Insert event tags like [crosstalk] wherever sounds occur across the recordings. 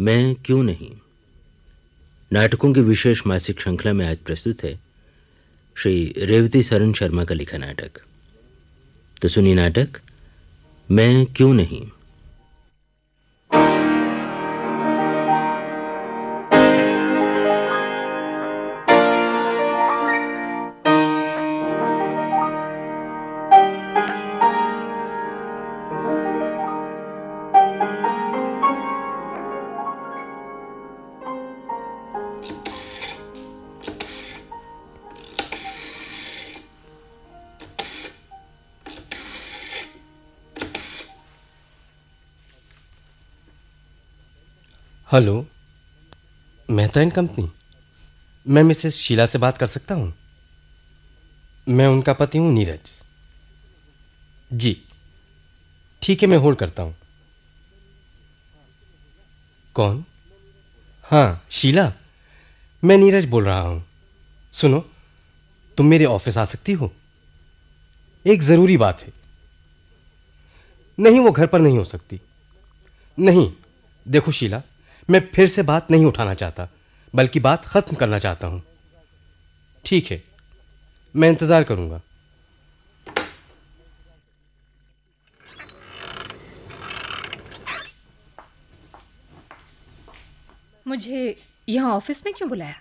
मैं क्यों नहीं नाटकों की विशेष मासिक श्रृंखला में आज प्रस्तुत है श्री रेवती सरन शर्मा का लिखा नाटक तो सुनिए नाटक मैं क्यों नहीं गुप्ता एंड कंपनी मैं मिसेस शीला से बात कर सकता हूँ मैं उनका पति हूँ नीरज जी ठीक है मैं होल्ड करता हूँ कौन हाँ शीला मैं नीरज बोल रहा हूँ सुनो तुम मेरे ऑफिस आ सकती हो एक ज़रूरी बात है नहीं वो घर पर नहीं हो सकती नहीं देखो शीला मैं फिर से बात नहीं उठाना चाहता बल्कि बात ख़त्म करना चाहता हूं ठीक है मैं इंतज़ार करूंगा मुझे यहां ऑफिस में क्यों बुलाया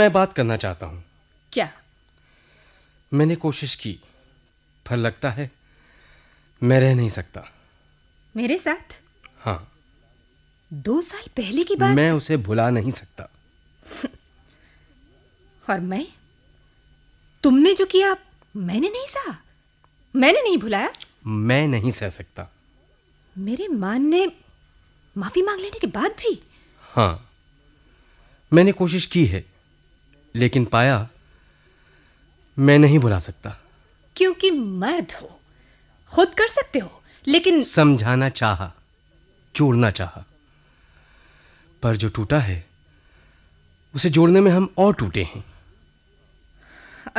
मैं बात करना चाहता हूं क्या मैंने कोशिश की पर लगता है मैं रह नहीं सकता मेरे साथ हाँ दो साल पहले की बात मैं उसे भुला नहीं सकता [laughs] और मैं तुमने जो किया मैंने नहीं सहा मैंने नहीं भुलाया मैं नहीं सह सकता मेरे मान ने माफी मांग लेने के बाद भी हां मैंने कोशिश की है लेकिन पाया मैं नहीं भुला सकता क्योंकि मर्द हो खुद कर सकते हो लेकिन समझाना चाहा जोड़ना चाहा पर जो टूटा है उसे जोड़ने में हम और टूटे हैं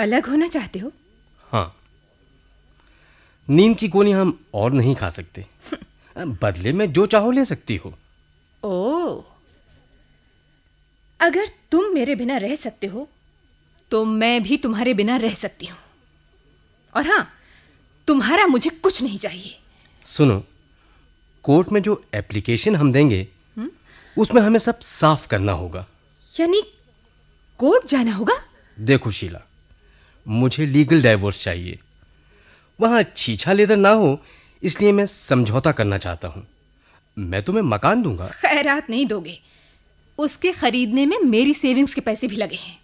अलग होना चाहते हो हाँ नींद की गोली हम और नहीं खा सकते हम्म। बदले में जो चाहो ले सकती हो ओ अगर तुम मेरे बिना रह सकते हो तो मैं भी तुम्हारे बिना रह सकती हूं और हां तुम्हारा मुझे कुछ नहीं चाहिए सुनो कोर्ट में जो एप्लीकेशन हम देंगे हु? हम्म। उसमें हमें सब साफ करना होगा यानी कोर्ट जाना होगा देखो शीला मुझे लीगल डाइवोर्स चाहिए वहां छीछा लेदर ना हो इसलिए मैं समझौता करना चाहता हूँ मैं तुम्हें मकान दूंगा खैरात नहीं दोगे उसके खरीदने में मेरी सेविंग्स के पैसे भी लगे हैं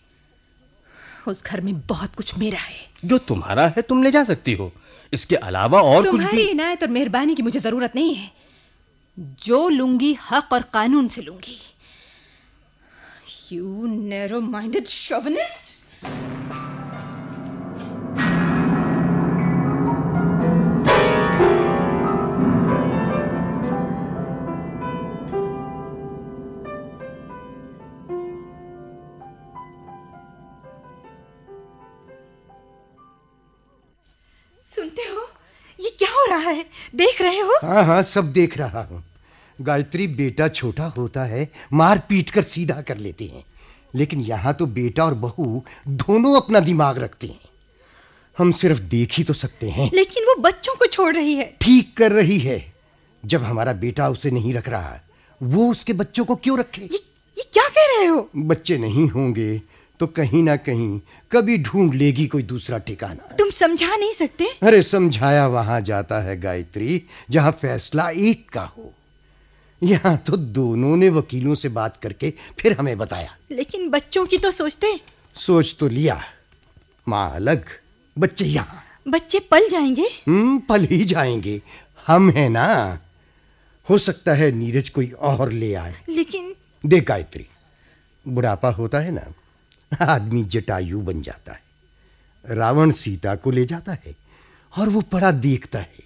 उस घर में बहुत कुछ मेरा है जो तुम्हारा है तुम ले जा सकती हो इसके अलावा और कुछ भी इनायत और मेहरबानी की मुझे जरूरत नहीं है जो लूंगी हक और कानून से लूंगी You narrow minded chauvinist! सुनते हो ये क्या हो रहा है देख रहे हो हाँ हाँ सब देख रहा हूँ गायत्री बेटा छोटा होता है मार पीट कर सीधा कर लेते हैं लेकिन यहाँ तो बेटा और बहू दोनों अपना दिमाग रखते हैं हम सिर्फ देख ही तो सकते हैं लेकिन वो बच्चों को छोड़ रही है ठीक कर रही है जब हमारा बेटा उसे नहीं रख रहा वो उसके बच्चों को क्यों रखे ये, ये क्या कह रहे हो बच्चे नहीं होंगे तो कहीं ना कहीं कभी ढूंढ लेगी कोई दूसरा ठिकाना तुम समझा नहीं सकते अरे समझाया वहां जाता है गायत्री जहां फैसला एक का हो यहाँ तो दोनों ने वकीलों से बात करके फिर हमें बताया लेकिन बच्चों की तो सोचते सोच तो लिया माँ अलग बच्चे यहाँ बच्चे पल जाएंगे हम्म पल ही जाएंगे हम है ना हो सकता है नीरज कोई और ले आए लेकिन देख गायत्री बुढ़ापा होता है ना आदमी जटायु बन जाता है रावण सीता को ले जाता है और वो पड़ा देखता है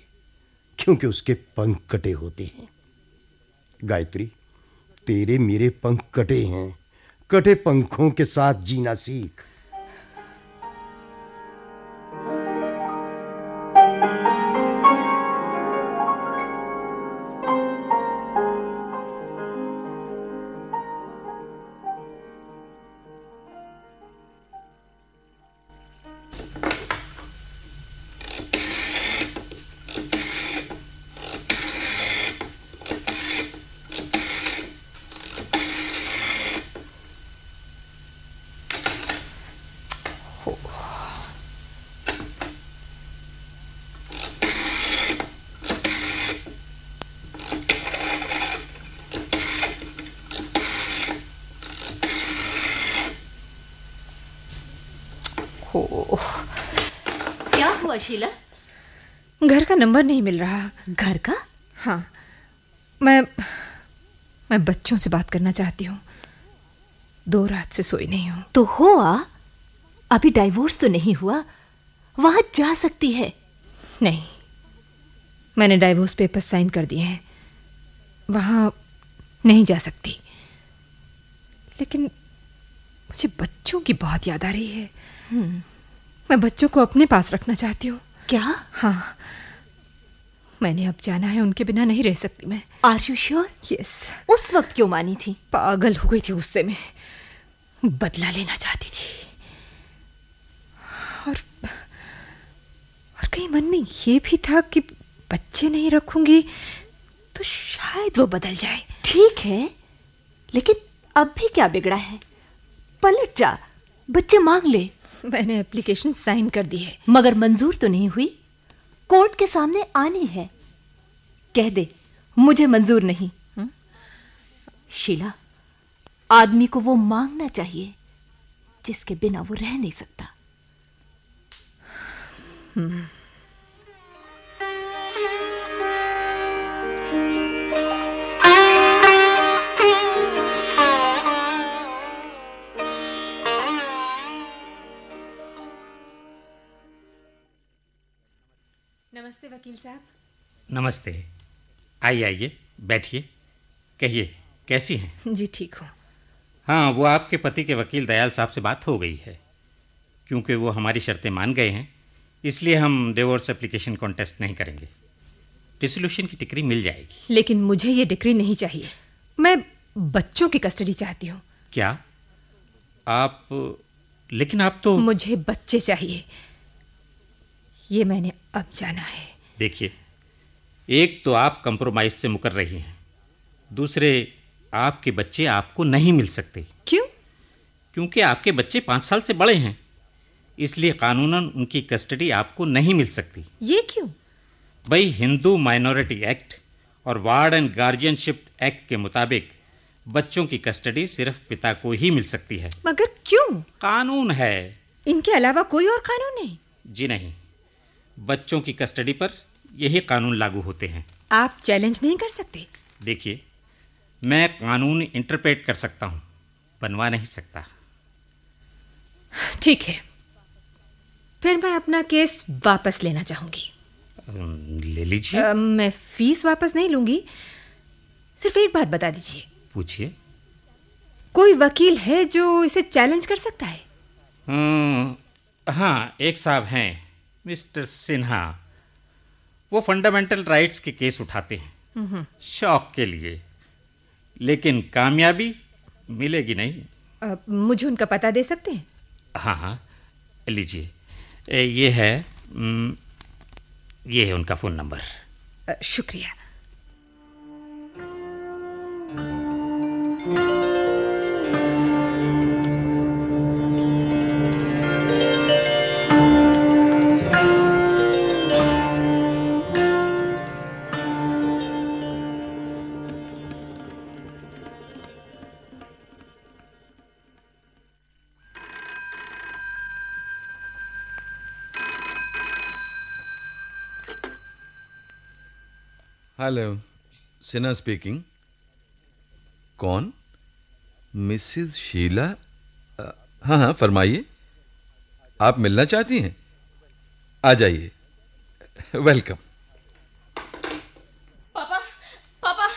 क्योंकि उसके पंख कटे होते हैं गायत्री तेरे मेरे पंख कटे हैं कटे पंखों के साथ जीना सीख हुआ शीला घर का नंबर नहीं मिल रहा घर का हाँ मैं मैं बच्चों से बात करना चाहती हूँ दो रात से सोई नहीं हूँ तो हुआ अभी डाइवोर्स तो नहीं हुआ वहां जा सकती है नहीं मैंने डाइवोर्स पेपर साइन कर दिए हैं वहां नहीं जा सकती लेकिन मुझे बच्चों की बहुत याद आ रही है हम्म। मैं बच्चों को अपने पास रखना चाहती हूँ क्या हाँ मैंने अब जाना है उनके बिना नहीं रह सकती मैं आर यू श्योर यस उस वक्त क्यों मानी थी पागल हो गई थी उससे मैं बदला लेना चाहती थी और और कहीं मन में ये भी था कि बच्चे नहीं रखूंगी तो शायद वो बदल जाए ठीक है लेकिन अब भी क्या बिगड़ा है पलट जा बच्चे मांग ले मैंने एप्लीकेशन साइन कर दी है मगर मंजूर तो नहीं हुई कोर्ट के सामने आनी है कह दे मुझे मंजूर नहीं हुँ? शीला आदमी को वो मांगना चाहिए जिसके बिना वो रह नहीं सकता नमस्ते वकील साहब नमस्ते आइए आइए बैठिए कहिए कैसी हैं जी ठीक हूँ हाँ वो आपके पति के वकील दयाल साहब से बात हो गई है क्योंकि वो हमारी शर्तें मान गए हैं इसलिए हम डिवोर्स एप्लीकेशन कॉन्टेस्ट नहीं करेंगे डिसोल्यूशन की डिक्री मिल जाएगी लेकिन मुझे ये डिक्री नहीं चाहिए मैं बच्चों की कस्टडी चाहती हूँ क्या आप लेकिन आप तो मुझे बच्चे चाहिए ये मैंने अब जाना है देखिए एक तो आप कंप्रोमाइज से मुकर रही हैं दूसरे आपके बच्चे आपको नहीं मिल सकते क्यों क्योंकि आपके बच्चे पाँच साल से बड़े हैं इसलिए कानूनन उनकी कस्टडी आपको नहीं मिल सकती ये क्यों भाई हिंदू माइनॉरिटी एक्ट और वार्ड एंड गार्जियनशिप एक्ट के मुताबिक बच्चों की कस्टडी सिर्फ पिता को ही मिल सकती है मगर क्यों कानून है इनके अलावा कोई और कानून नहीं जी नहीं बच्चों की कस्टडी पर यही कानून लागू होते हैं आप चैलेंज नहीं कर सकते देखिए मैं कानून इंटरप्रेट कर सकता हूं बनवा नहीं सकता ठीक है फिर मैं अपना केस वापस लेना चाहूंगी ले लीजिए मैं फीस वापस नहीं लूंगी सिर्फ एक बात बता दीजिए पूछिए कोई वकील है जो इसे चैलेंज कर सकता है हाँ एक साहब हैं मिस्टर सिन्हा वो फंडामेंटल राइट्स के केस उठाते हैं शौक के लिए लेकिन कामयाबी मिलेगी नहीं आ, मुझे उनका पता दे सकते हैं हाँ हाँ लीजिए ये है ये है उनका फ़ोन नंबर शुक्रिया हेलो सिन्हा स्पीकिंग कौन मिसेस शीला हाँ हाँ फरमाइए आप मिलना चाहती हैं आ जाइए वेलकम पापा पापा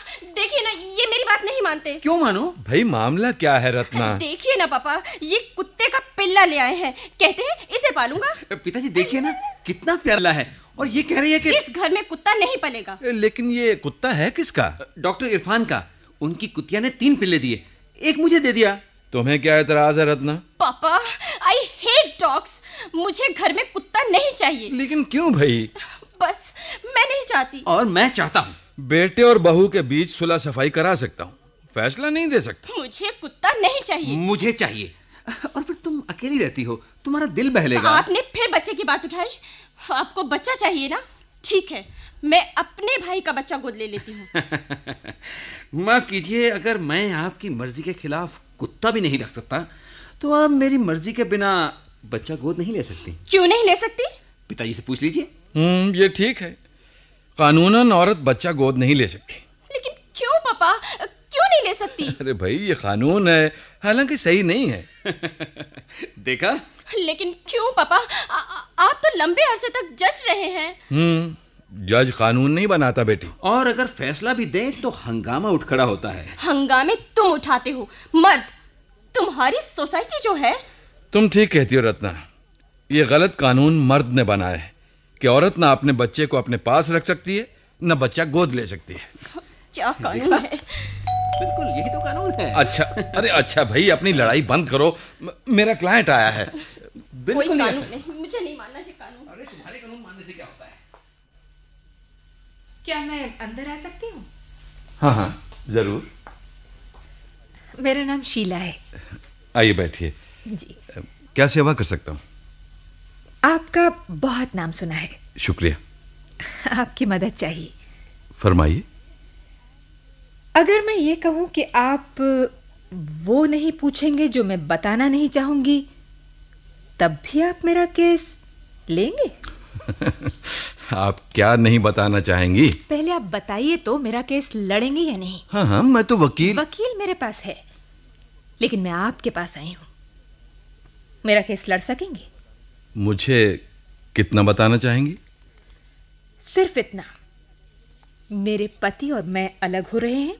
देखिए ना ये मेरी बात नहीं मानते क्यों मानो भाई मामला क्या है रत्ना देखिए ना पापा ये कुत्ते का पिल्ला ले आए हैं कहते हैं इसे पालूंगा पिताजी देखिए ना कितना प्यारा है और ये कह रही है कि इस घर में कुत्ता नहीं पलेगा लेकिन ये कुत्ता है किसका डॉक्टर इरफान का उनकी कुतिया ने तीन पिल्ले दिए एक मुझे दे दिया तुम्हें क्या एतराज है रत्ना पापा आई हेट डॉग्स मुझे घर में कुत्ता नहीं चाहिए लेकिन क्यों भाई बस मैं नहीं चाहती और मैं चाहता हूँ बेटे और बहू के बीच सुलह सफाई करा सकता हूँ फैसला नहीं दे सकता मुझे कुत्ता नहीं चाहिए मुझे चाहिए और फिर तुम अकेली रहती हो तुम्हारा दिल बहलेगा आपने फिर बच्चे की बात उठाई तो आपको बच्चा चाहिए ना ठीक है मैं अपने भाई का बच्चा गोद ले लेती हूँ [laughs] माफ कीजिए अगर मैं आपकी मर्जी के खिलाफ कुत्ता भी नहीं रख सकता तो आप मेरी मर्जी के बिना बच्चा गोद नहीं ले सकती क्यों नहीं ले सकती पिताजी से पूछ लीजिए हम्म, ये ठीक है कानूनन औरत बच्चा गोद नहीं ले सकती लेकिन क्यों पापा क्यों नहीं ले सकती [laughs] अरे भाई ये कानून है हालांकि सही नहीं है [laughs] देखा लेकिन क्यों पापा आ, तो लंबे अरसे तक जज रहे हैं हम्म जज कानून नहीं बनाता बेटी और अगर फैसला भी दे तो हंगामा उठ खड़ा होता है हंगामे तुम उठाते हो मर्द तुम्हारी सोसाइटी जो है तुम ठीक कहती हो रत्ना ये गलत कानून मर्द ने बनाया है कि औरत ना अपने बच्चे को अपने पास रख सकती है ना बच्चा गोद ले सकती है क्या कानून है बिल्कुल यही तो कानून है अच्छा अरे अच्छा भाई अपनी लड़ाई बंद करो मेरा क्लाइंट आया है बिल्कुल नहीं, नहीं मुझे नहीं मानना क्या मैं अंदर आ सकती हूँ हाँ हाँ जरूर मेरा नाम शीला है आइए बैठिए जी क्या सेवा कर सकता हूँ आपका बहुत नाम सुना है शुक्रिया आपकी मदद चाहिए फरमाइए अगर मैं ये कहूँ कि आप वो नहीं पूछेंगे जो मैं बताना नहीं चाहूंगी तब भी आप मेरा केस लेंगे [laughs] आप क्या नहीं बताना चाहेंगी पहले आप बताइए तो मेरा केस लड़ेंगे या नहीं हाँ हाँ मैं तो वकील वकील मेरे पास है लेकिन मैं आपके पास आई हूँ मेरा केस लड़ सकेंगे मुझे कितना बताना चाहेंगी सिर्फ इतना मेरे पति और मैं अलग हो रहे हैं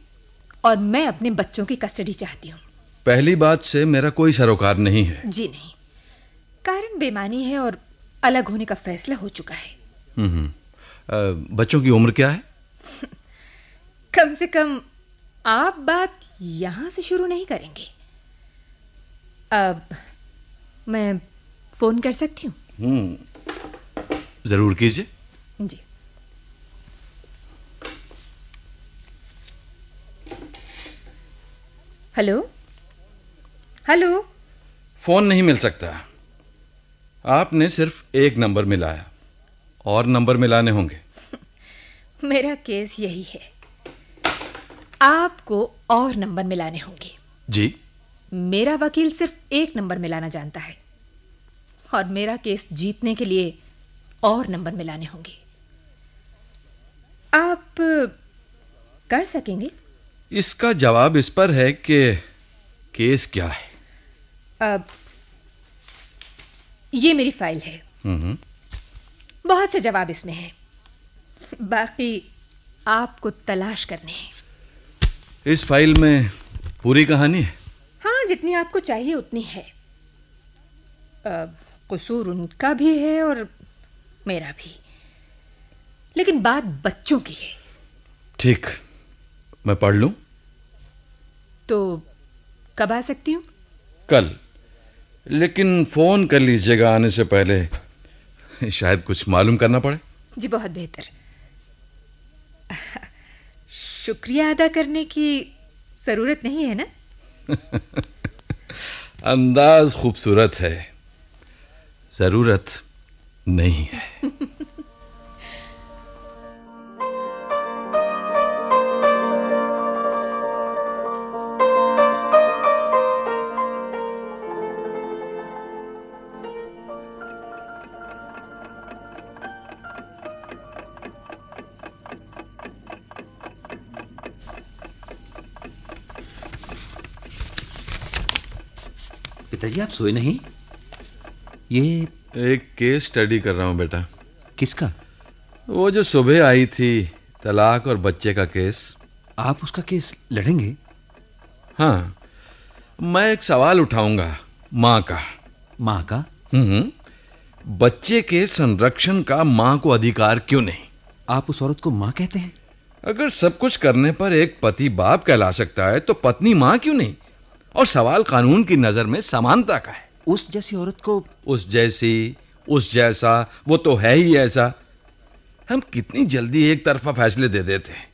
और मैं अपने बच्चों की कस्टडी चाहती हूँ पहली बात से मेरा कोई सरोकार नहीं है जी नहीं कारण बेमानी है और अलग होने का फैसला हो चुका है हम्म। बच्चों की उम्र क्या है [laughs] कम से कम आप बात यहां से शुरू नहीं करेंगे अब मैं फोन कर सकती हूँ हम्म। जरूर कीजिए जी हेलो हेलो फोन नहीं मिल सकता आपने सिर्फ एक नंबर मिलाया और नंबर मिलाने होंगे [laughs] मेरा केस यही है आपको और नंबर मिलाने होंगे जी मेरा वकील सिर्फ एक नंबर मिलाना जानता है और मेरा केस जीतने के लिए और नंबर मिलाने होंगे आप कर सकेंगे इसका जवाब इस पर है कि केस क्या है अब ये मेरी फाइल है हम्म। बहुत से जवाब इसमें हैं बाकी आपको तलाश करने हैं इस फाइल में पूरी कहानी है हाँ जितनी आपको चाहिए उतनी है अब कसूर उनका भी है और मेरा भी लेकिन बात बच्चों की है ठीक मैं पढ़ लूं तो कब आ सकती हूं कल लेकिन फोन कर लीजिएगा आने से पहले [laughs] शायद कुछ मालूम करना पड़े जी बहुत बेहतर शुक्रिया अदा करने की जरूरत नहीं है ना [laughs] अंदाज खूबसूरत है जरूरत नहीं है [laughs] पिताजी आप सोए नहीं ये एक केस स्टडी कर रहा हूँ बेटा किसका वो जो सुबह आई थी तलाक और बच्चे का केस आप उसका केस लड़ेंगे हाँ मैं एक सवाल उठाऊंगा माँ का माँ का हम्म बच्चे के संरक्षण का माँ को अधिकार क्यों नहीं आप उस औरत को माँ कहते हैं अगर सब कुछ करने पर एक पति बाप कहला सकता है तो पत्नी माँ क्यों नहीं और सवाल कानून की नजर में समानता का है उस जैसी औरत को उस जैसी उस जैसा वो तो है ही ऐसा हम कितनी जल्दी एक तरफा फैसले दे देते हैं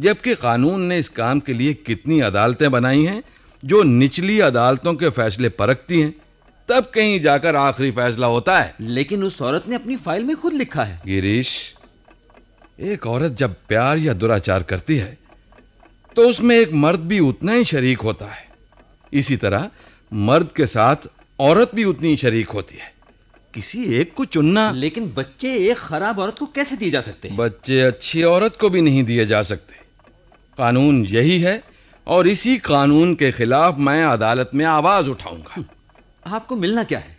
जबकि कानून ने इस काम के लिए कितनी अदालतें बनाई हैं जो निचली अदालतों के फैसले परखती हैं तब कहीं जाकर आखिरी फैसला होता है लेकिन उस औरत ने अपनी फाइल में खुद लिखा है गिरीश एक औरत जब प्यार या दुराचार करती है तो उसमें एक मर्द भी उतना ही शरीक होता है इसी तरह मर्द के साथ औरत भी उतनी शरीक होती है किसी एक को चुनना लेकिन बच्चे एक खराब औरत को कैसे दिए जा सकते हैं बच्चे अच्छी औरत को भी नहीं दिए जा सकते कानून यही है और इसी कानून के खिलाफ मैं अदालत में आवाज उठाऊंगा हम्म, आपको मिलना क्या है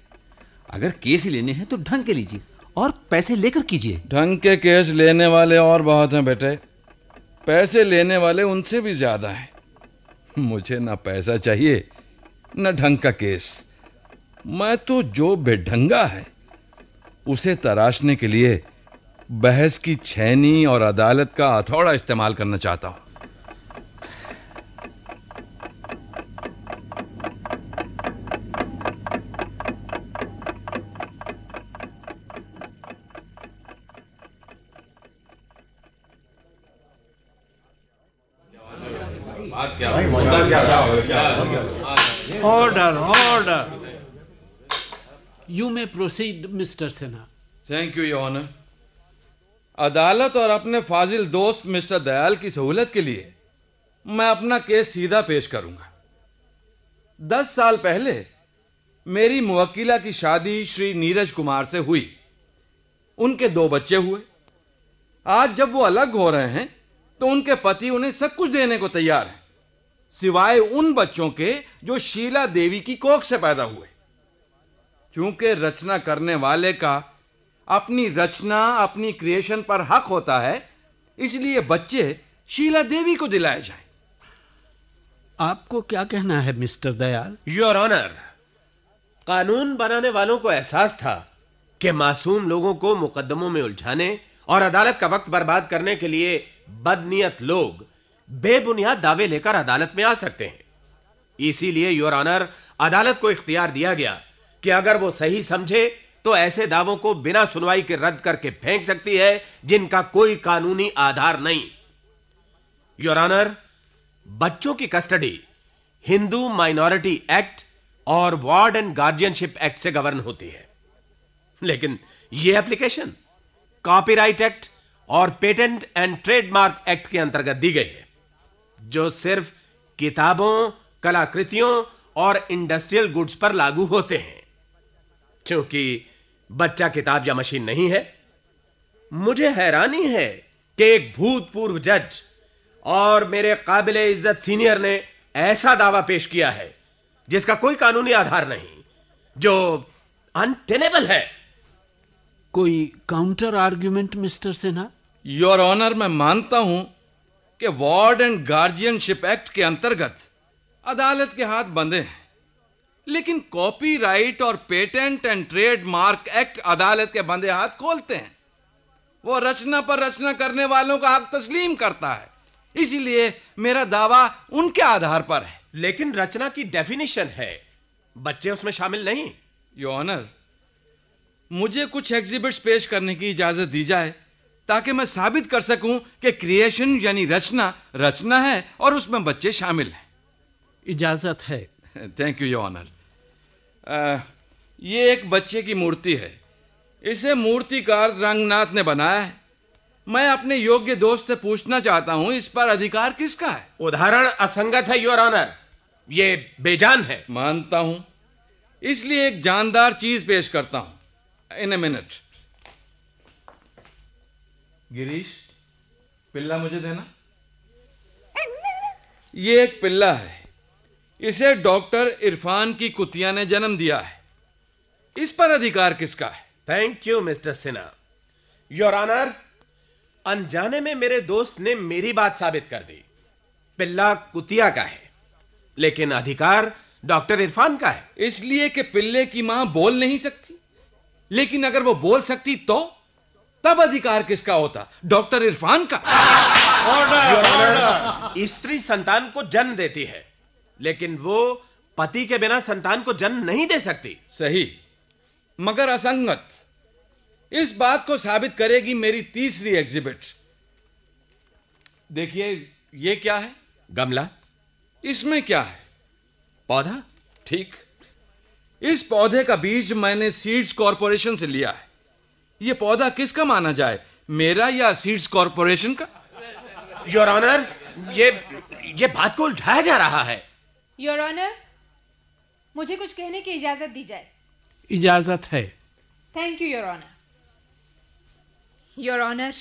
अगर केस लेने हैं तो ढंग के लीजिए और पैसे लेकर कीजिए ढंग के केस लेने वाले और बहुत हैं बेटे पैसे लेने वाले उनसे भी ज्यादा हैं [laughs] मुझे ना पैसा चाहिए न ढंग का केस मैं तो जो बेढंगा है उसे तराशने के लिए बहस की छैनी और अदालत का हथौड़ा इस्तेमाल करना चाहता हूं order order you may proceed Mister Sinha thank you योन अदालत और अपने फाजिल दोस्त मिस्टर दयाल की सहूलत के लिए मैं अपना केस सीधा पेश करूंगा दस साल पहले मेरी मुवक्किला की शादी श्री नीरज कुमार से हुई उनके दो बच्चे हुए आज जब वो अलग हो रहे हैं तो उनके पति उन्हें सब कुछ देने को तैयार हैं सिवाय उन बच्चों के जो शीला देवी की कोख से पैदा हुए क्योंकि रचना करने वाले का अपनी रचना अपनी क्रिएशन पर हक होता है इसलिए बच्चे शीला देवी को दिलाए जाए आपको क्या कहना है मिस्टर दयाल योर ऑनर कानून बनाने वालों को एहसास था कि मासूम लोगों को मुकदमों में उलझाने और अदालत का वक्त बर्बाद करने के लिए बदनीयत लोग बेबुनियाद दावे लेकर अदालत में आ सकते हैं इसीलिए योर ऑनर अदालत को इख्तियार दिया गया कि अगर वो सही समझे तो ऐसे दावों को बिना सुनवाई के रद्द करके फेंक सकती है जिनका कोई कानूनी आधार नहीं योर ऑनर बच्चों की कस्टडी हिंदू माइनॉरिटी एक्ट और वार्ड एंड गार्जियनशिप एक्ट से गवर्न होती है लेकिन यह एप्लीकेशन कॉपीराइट एक्ट और पेटेंट एंड ट्रेडमार्क एक्ट के अंतर्गत दी गई है जो सिर्फ किताबों कलाकृतियों और इंडस्ट्रियल गुड्स पर लागू होते हैं क्योंकि बच्चा किताब या मशीन नहीं है मुझे हैरानी है कि एक भूतपूर्व जज और मेरे काबिल इज्जत सीनियर ने ऐसा दावा पेश किया है जिसका कोई कानूनी आधार नहीं जो अनटेनेबल है कोई counter argument Mister Sinha your honour मैं मानता हूं कि वार्ड एंड गार्जियनशिप एक्ट के अंतर्गत अदालत के हाथ बंधे हैं लेकिन कॉपीराइट और पेटेंट एंड ट्रेडमार्क एक्ट अदालत के बंधे हाथ खोलते हैं वो रचना पर रचना करने वालों का हक तस्लीम करता है इसीलिए मेरा दावा उनके आधार पर है लेकिन रचना की डेफिनेशन है बच्चे उसमें शामिल नहीं योनर मुझे कुछ एग्जिबिट्स पेश करने की इजाजत दी जाए ताकि मैं साबित कर सकूं कि क्रिएशन यानी रचना रचना है और उसमें बच्चे शामिल हैं इजाजत है थैंक यू ऑनर ये एक बच्चे की मूर्ति है इसे मूर्तिकार रंगनाथ ने बनाया है मैं अपने योग्य दोस्त से पूछना चाहता हूं इस पर अधिकार किसका है उदाहरण असंगत है योर ऑनर ये बेजान है मानता हूं इसलिए एक जानदार चीज पेश करता हूं इन ए मिनट गिरीश पिल्ला मुझे देना ये एक पिल्ला है इसे डॉक्टर इरफान की कुतिया ने जन्म दिया है इस पर अधिकार किसका है thank you Mister Sinha your honour अनजाने में मेरे दोस्त ने मेरी बात साबित कर दी पिल्ला कुतिया का है लेकिन अधिकार डॉक्टर इरफान का है इसलिए कि पिल्ले की मां बोल नहीं सकती लेकिन अगर वो बोल सकती तो तब अधिकार किसका होता डॉक्टर इरफान का ऑर्डर स्त्री संतान को जन्म देती है लेकिन वो पति के बिना संतान को जन्म नहीं दे सकती सही मगर असंगत इस बात को साबित करेगी मेरी तीसरी एग्जिबिट देखिए ये क्या है गमला इसमें क्या है पौधा ठीक इस पौधे का बीज मैंने सीड्स कॉरपोरेशन से लिया है ये पौधा किसका माना जाए मेरा या सीड्स कॉरपोरेशन का योर ऑनर ये ये बात को उलझाया जा रहा है योर ऑनर मुझे कुछ कहने की इजाजत दी जाए इजाजत है thank you your honour your honour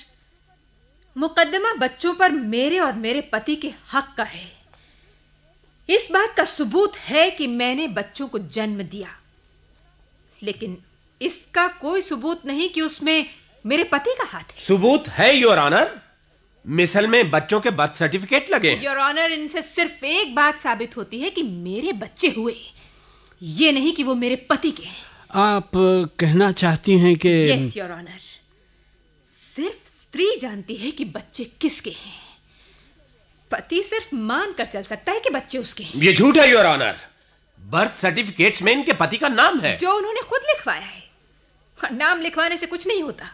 मुकदमा बच्चों पर मेरे और मेरे पति के हक का है इस बात का सबूत है कि मैंने बच्चों को जन्म दिया लेकिन इसका कोई सबूत नहीं कि उसमें मेरे पति का हाथ है सबूत है योर ऑनर मिसल में बच्चों के बर्थ सर्टिफिकेट लगे योर ऑनर इनसे सिर्फ एक बात साबित होती है कि मेरे बच्चे हुए ये नहीं कि वो मेरे पति के हैं आप कहना चाहती हैं कि यस योर ऑनर सिर्फ स्त्री जानती है कि बच्चे किसके हैं पति सिर्फ मान कर चल सकता है कि बच्चे उसके हैं ये झूठ है योर ऑनर बर्थ सर्टिफिकेट्स में इनके पति का नाम है जो उन्होंने खुद लिखवाया है हाँ, नाम लिखवाने से कुछ नहीं होता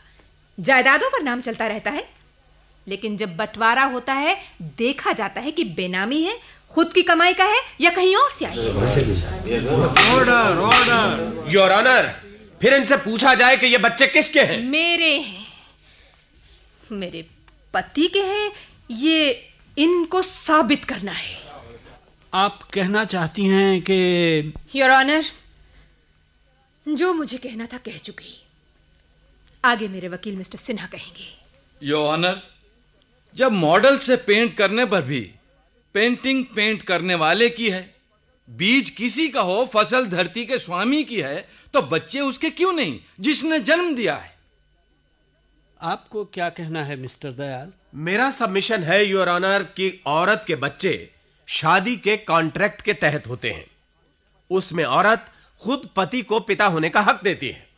जायदादों पर नाम चलता रहता है लेकिन जब बंटवारा होता है देखा जाता है कि बेनामी है खुद की कमाई का है या कहीं और से आई है ऑर्डर ऑर्डर योर ऑनर फिर इनसे पूछा जाए कि ये बच्चे किसके हैं मेरे हैं मेरे पति के हैं ये इनको साबित करना है आप कहना चाहती हैं कि योर ऑनर जो मुझे कहना था कह चुकी आगे मेरे वकील मिस्टर सिन्हा कहेंगे यो ऑनर जब मॉडल से पेंट करने पर भी पेंटिंग पेंट करने वाले की है बीज किसी का हो फसल धरती के स्वामी की है तो बच्चे उसके क्यों नहीं जिसने जन्म दिया है आपको क्या कहना है मिस्टर दयाल मेरा सबमिशन है योर ऑनर कि औरत के बच्चे शादी के कॉन्ट्रैक्ट के तहत होते हैं उसमें औरत खुद पति को पिता होने का हक देती है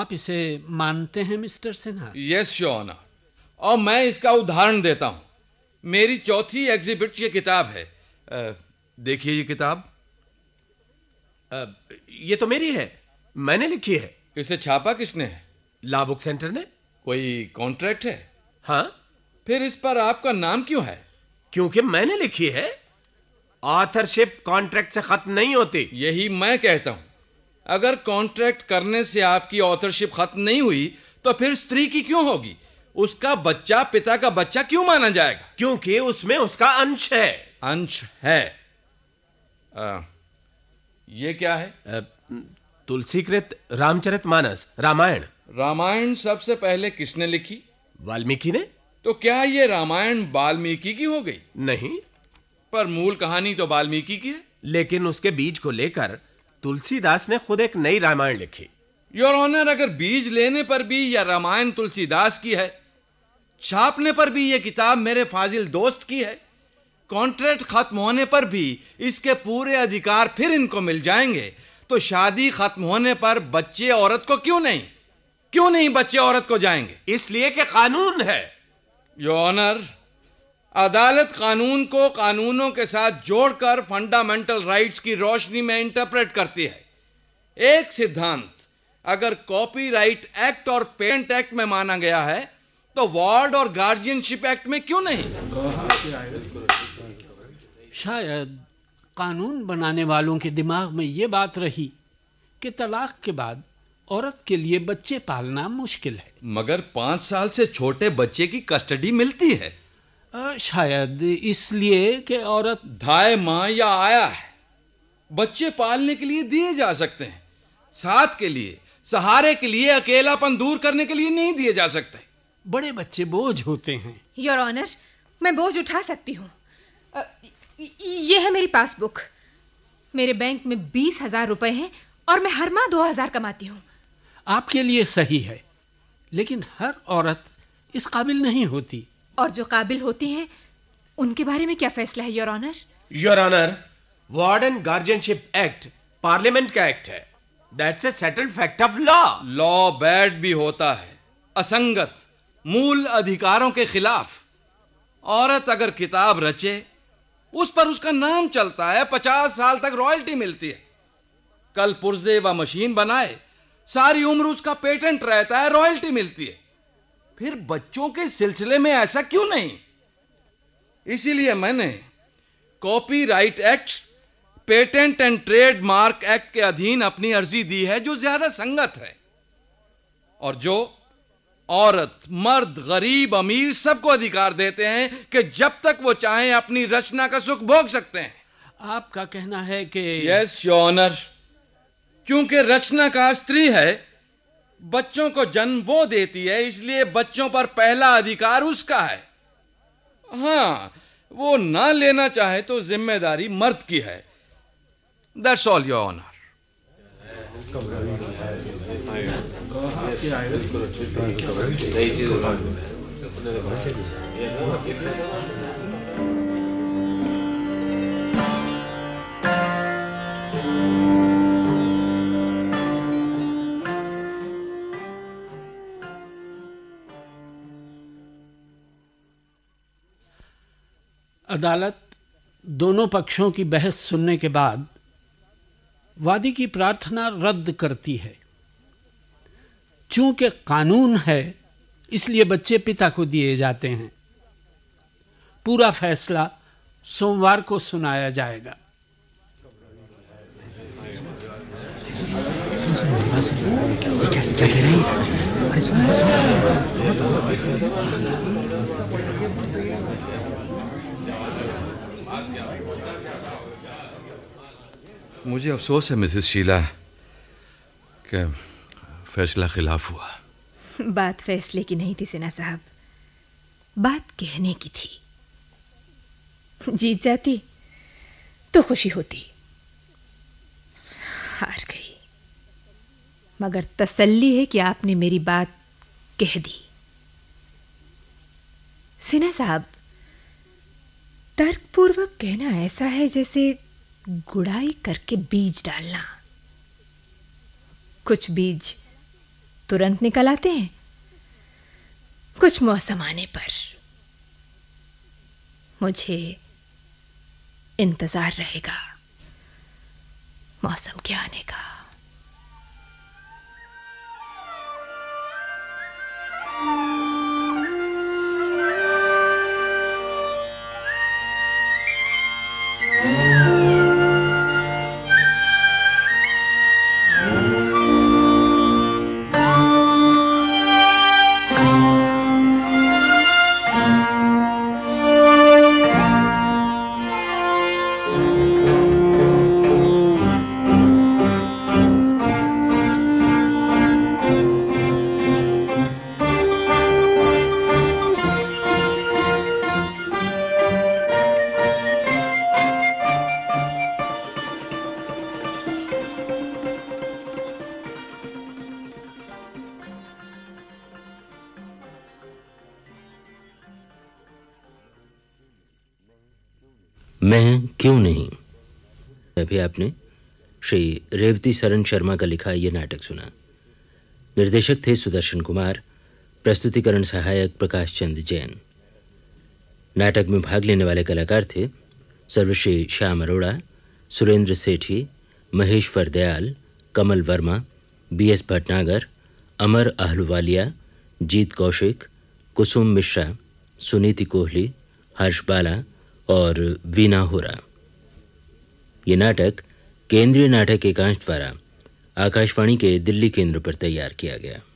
आप इसे मानते हैं मिस्टर सिन्हा यस श्योर और मैं इसका उदाहरण देता हूं मेरी चौथी एग्जिबिट ये किताब है देखिए ये किताब आ, ये तो मेरी है मैंने लिखी है इसे छापा किसने है ला बुक सेंटर ने कोई कॉन्ट्रैक्ट है हाँ फिर इस पर आपका नाम क्यों है क्योंकि मैंने लिखी है ऑथरशिप कॉन्ट्रैक्ट से खत्म नहीं होती यही मैं कहता हूं अगर कॉन्ट्रैक्ट करने से आपकी ऑथरशिप खत्म नहीं हुई तो फिर स्त्री की क्यों होगी उसका बच्चा पिता का बच्चा क्यों माना जाएगा क्योंकि उसमें उसका अंश है अंश है आ, ये क्या है तुलसीकृत रामचरित मानस रामायण रामायण सबसे पहले किसने लिखी वाल्मीकि ने तो क्या ये रामायण वाल्मीकि की हो गई नहीं पर मूल कहानी तो वाल्मीकि की है लेकिन उसके बीज को लेकर तुलसीदास ने खुद एक नई रामायण लिखी योर ऑनर अगर बीज लेने पर भी यह रामायण तुलसीदास की है छापने पर भी यह किताब मेरे फाजिल दोस्त की है कॉन्ट्रैक्ट खत्म होने पर भी इसके पूरे अधिकार फिर इनको मिल जाएंगे तो शादी खत्म होने पर बच्चे औरत को क्यों नहीं क्यों नहीं बच्चे औरत को जाएंगे इसलिए कि कानून है योर ऑनर अदालत कानून को कानूनों के साथ जोड़कर फंडामेंटल राइट्स की रोशनी में इंटरप्रेट करती है एक सिद्धांत अगर कॉपीराइट एक्ट और पेंट एक्ट में माना गया है तो वार्ड और गार्जियनशिप एक्ट में क्यों नहीं शायद कानून बनाने वालों के दिमाग में ये बात रही कि तलाक के बाद औरत के लिए बच्चे पालना मुश्किल है मगर पांच साल से छोटे बच्चे की कस्टडी मिलती है शायद इसलिए कि औरत धाय मां या आया है बच्चे पालने के लिए दिए जा सकते हैं साथ के लिए सहारे के लिए अकेलापन दूर करने के लिए नहीं दिए जा सकते बड़े बच्चे बोझ होते हैं योर ऑनर मैं बोझ उठा सकती हूँ ये है मेरी पासबुक मेरे बैंक में बीस हजार रुपए हैं और मैं हर माह दो हजार कमाती हूँ आपके लिए सही है लेकिन हर औरत इस काबिल नहीं होती और जो काबिल होती हैं उनके बारे में क्या फैसला है your honour your honour ward and guardianship act parliament का एक्ट है that's a settled fact of law law bad भी होता है असंगत मूल अधिकारों के खिलाफ औरत अगर किताब रचे उस पर उसका नाम चलता है पचास साल तक रॉयल्टी मिलती है कल पुर्जे व मशीन बनाए सारी उम्र उसका पेटेंट रहता है रॉयल्टी मिलती है फिर बच्चों के सिलसिले में ऐसा क्यों नहीं इसीलिए मैंने copyright act patent and trademark act के अधीन अपनी अर्जी दी है जो ज्यादा संगत है और जो औरत मर्द गरीब अमीर सबको अधिकार देते हैं कि जब तक वो चाहें अपनी रचना का सुख भोग सकते हैं आपका कहना है कि यस योनर चूंकि का स्त्री है बच्चों को जन्म वो देती है इसलिए बच्चों पर पहला अधिकार उसका है हाँ वो ना लेना चाहे तो जिम्मेदारी मर्द की है that's all your honour Thank you. अदालत दोनों पक्षों की बहस सुनने के बाद वादी की प्रार्थना रद्द करती है चूंकि कानून है इसलिए बच्चे पिता को दिए जाते हैं पूरा फैसला सोमवार को सुनाया जाएगा क्या मुझे अफसोस है मिसेस शीला कि फैसला खिलाफ हुआ बात फैसले की नहीं थी सिन्हा साहब बात कहने की थी जीत जाती तो खुशी होती हार गई मगर तसल्ली है कि आपने मेरी बात कह दी सिन्हा साहब तर्कपूर्वक कहना ऐसा है जैसे गुड़ाई करके बीज डालना कुछ बीज तुरंत निकल आते हैं कुछ मौसम आने पर मुझे इंतजार रहेगा मौसम के आने का मैं क्यों नहीं अभी आपने श्री रेवती सरन शर्मा का लिखा यह नाटक सुना निर्देशक थे सुदर्शन कुमार प्रस्तुतिकरण सहायक प्रकाश चंद जैन नाटक में भाग लेने वाले कलाकार थे सर्वश्री श्याम अरोड़ा सुरेंद्र सेठी महेश्वर दयाल कमल वर्मा बी एस भटनागर अमर आहलुवालिया जीत कौशिक कुसुम मिश्रा सुनीति कोहली हर्ष बाला और वीना होरा ये नाटक केंद्रीय नाटक एकांश द्वारा आकाशवाणी के दिल्ली केंद्र पर तैयार किया गया